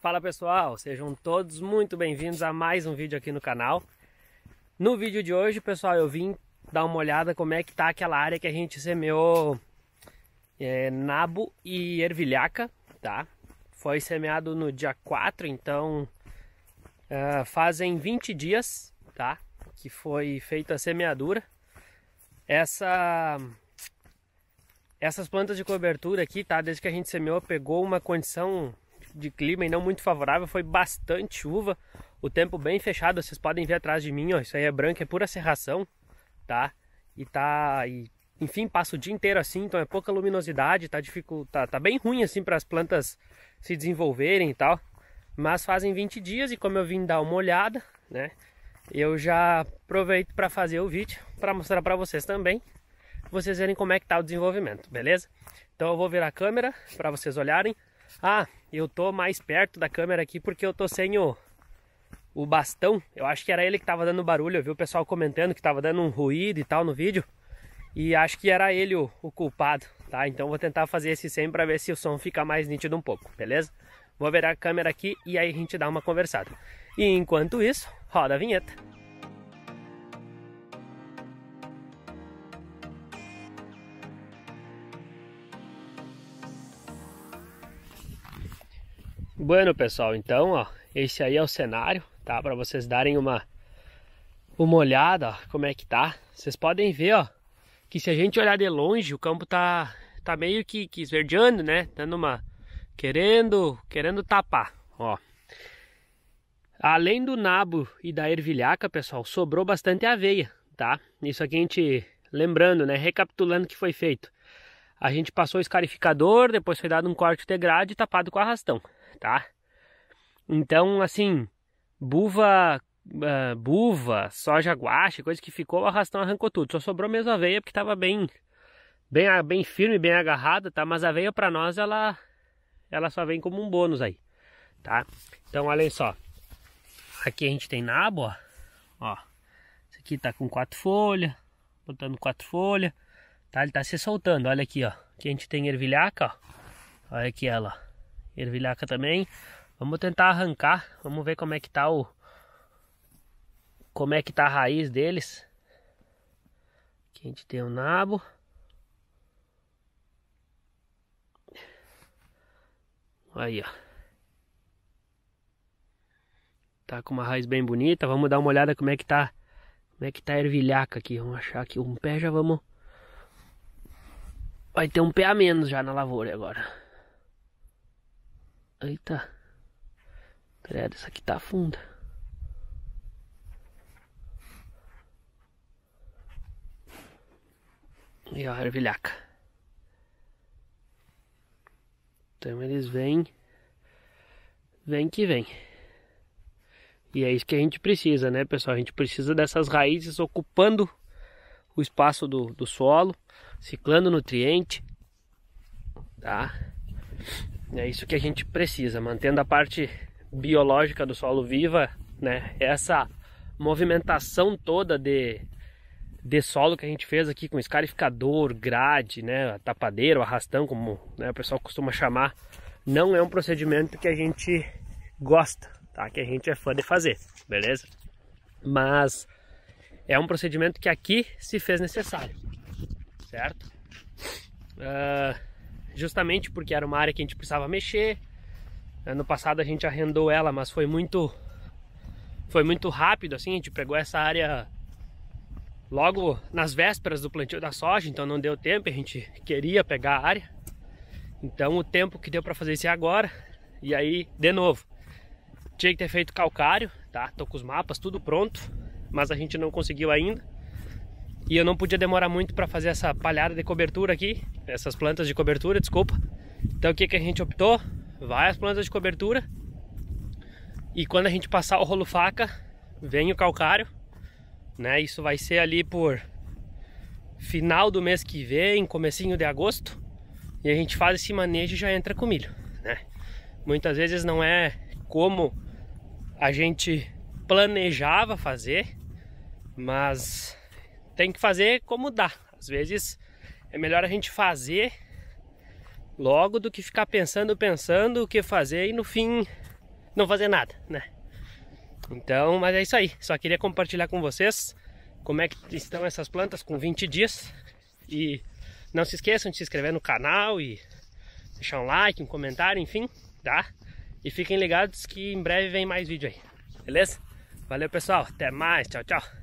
Fala pessoal, sejam todos muito bem-vindos a mais um vídeo aqui no canal. No vídeo de hoje, pessoal, eu vim dar uma olhada como é que tá aquela área que a gente semeou é, nabo e ervilhaca, tá? Foi semeado no dia 4, então é, fazem 20 dias, tá? Que foi feita a semeadura. Essa essas plantas de cobertura aqui, tá? Desde que a gente semeou, pegou uma condição de clima e não muito favorável, foi bastante chuva, o tempo bem fechado, vocês podem ver atrás de mim, ó, isso aí é branco, é pura serração, tá? E tá, e, enfim, passa o dia inteiro assim, então é pouca luminosidade, tá, dificult... tá, tá bem ruim assim para as plantas se desenvolverem e tal, mas fazem 20 dias e como eu vim dar uma olhada, né, eu já aproveito para fazer o vídeo para mostrar para vocês também, vocês verem como é que tá o desenvolvimento, beleza? Então eu vou virar a câmera para vocês olharem. Ah, eu tô mais perto da câmera aqui porque eu tô sem o, o bastão. Eu acho que era ele que tava dando barulho. Eu vi o pessoal comentando que tava dando um ruído e tal no vídeo. E acho que era ele o, o culpado, tá? Então vou tentar fazer esse sem para ver se o som fica mais nítido um pouco, beleza? Vou virar a câmera aqui e aí a gente dá uma conversada. E enquanto isso, roda a vinheta. Bueno, pessoal, então, ó, esse aí é o cenário, tá? Para vocês darem uma uma olhada, ó, como é que tá. Vocês podem ver, ó, que se a gente olhar de longe, o campo tá tá meio que, que esverdeando, né? Dando uma querendo, querendo tapar, ó. Além do nabo e da ervilhaca, pessoal, sobrou bastante aveia, tá? Isso aqui a gente lembrando, né, recapitulando o que foi feito. A gente passou o escarificador, depois foi dado um corte de grade e tapado com arrastão tá? Então, assim, buva, uh, buva, soja guache, coisa que ficou, o arrastão arrancou tudo. Só sobrou mesmo a aveia porque estava bem, bem, ah, bem firme, bem agarrada, tá? Mas a aveia para nós ela, ela só vem como um bônus aí, tá? Então, olha só. Aqui a gente tem nabo, ó. ó. Esse aqui tá com quatro folhas, botando quatro folhas, tá? Ele tá se soltando, olha aqui, ó. Aqui a gente tem ervilhaca, ó. Olha aqui ela, ó ervilhaca também. Vamos tentar arrancar, vamos ver como é que tá o como é que tá a raiz deles. Aqui a gente tem o um nabo. Aí, ó. Tá com uma raiz bem bonita. Vamos dar uma olhada como é que tá, como é que tá a ervilhaca aqui. Vamos achar aqui um pé já vamos Vai ter um pé a menos já na lavoura agora. Eita. Credo, essa aqui tá funda. E a ervilhaca. Então eles vêm. Vem que vem. E é isso que a gente precisa, né, pessoal? A gente precisa dessas raízes ocupando o espaço do, do solo, ciclando nutriente, tá? É isso que a gente precisa, mantendo a parte biológica do solo viva, né? Essa movimentação toda de, de solo que a gente fez aqui com escarificador, grade, né, tapadeiro, arrastão, como né, o pessoal costuma chamar, não é um procedimento que a gente gosta, tá? Que a gente é fã de fazer, beleza? Mas é um procedimento que aqui se fez necessário, certo? Uh, justamente porque era uma área que a gente precisava mexer. Ano passado a gente arrendou ela, mas foi muito foi muito rápido assim, a gente pegou essa área logo nas vésperas do plantio da soja, então não deu tempo, a gente queria pegar a área. Então o tempo que deu para fazer isso é agora. E aí, de novo, tinha que ter feito calcário, tá? Tô com os mapas tudo pronto, mas a gente não conseguiu ainda. E eu não podia demorar muito para fazer essa palhada de cobertura aqui, essas plantas de cobertura, desculpa. Então o que, que a gente optou? Vai as plantas de cobertura e quando a gente passar o rolo faca, vem o calcário, né? Isso vai ser ali por final do mês que vem, comecinho de agosto, e a gente faz esse manejo e já entra com milho, né? Muitas vezes não é como a gente planejava fazer, mas tem que fazer como dá. Às vezes é melhor a gente fazer logo do que ficar pensando, pensando o que fazer e no fim não fazer nada, né? Então, mas é isso aí. Só queria compartilhar com vocês como é que estão essas plantas com 20 dias. E não se esqueçam de se inscrever no canal e deixar um like, um comentário, enfim, tá? E fiquem ligados que em breve vem mais vídeo aí, beleza? Valeu pessoal, até mais, tchau, tchau!